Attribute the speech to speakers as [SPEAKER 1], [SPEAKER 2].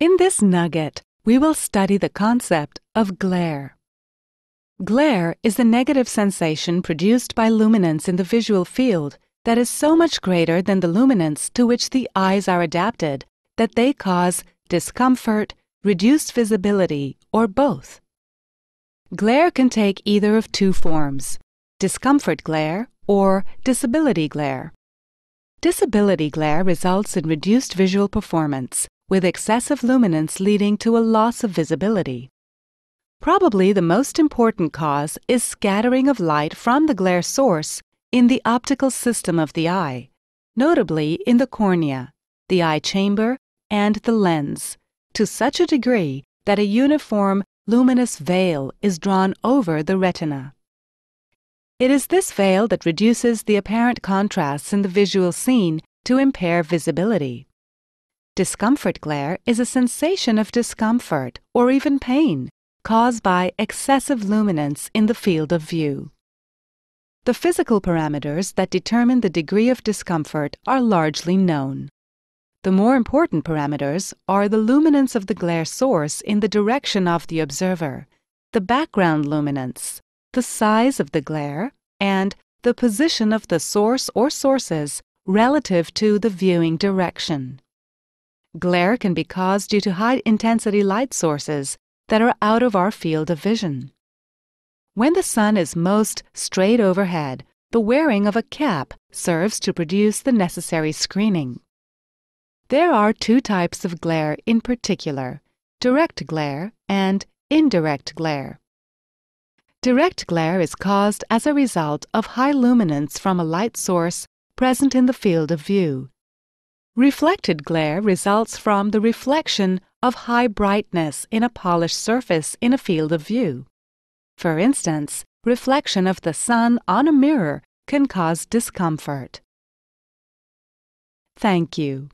[SPEAKER 1] In this nugget, we will study the concept of glare. Glare is the negative sensation produced by luminance in the visual field that is so much greater than the luminance to which the eyes are adapted that they cause discomfort, reduced visibility, or both. Glare can take either of two forms discomfort glare or disability glare. Disability glare results in reduced visual performance with excessive luminance leading to a loss of visibility. Probably the most important cause is scattering of light from the glare source in the optical system of the eye, notably in the cornea, the eye chamber, and the lens, to such a degree that a uniform luminous veil is drawn over the retina. It is this veil that reduces the apparent contrasts in the visual scene to impair visibility. Discomfort glare is a sensation of discomfort or even pain caused by excessive luminance in the field of view. The physical parameters that determine the degree of discomfort are largely known. The more important parameters are the luminance of the glare source in the direction of the observer, the background luminance, the size of the glare, and the position of the source or sources relative to the viewing direction. Glare can be caused due to high intensity light sources that are out of our field of vision. When the sun is most straight overhead, the wearing of a cap serves to produce the necessary screening. There are two types of glare in particular direct glare and indirect glare. Direct glare is caused as a result of high luminance from a light source present in the field of view, Reflected glare results from the reflection of high brightness in a polished surface in a field of view. For instance, reflection of the sun on a mirror can cause discomfort. Thank you.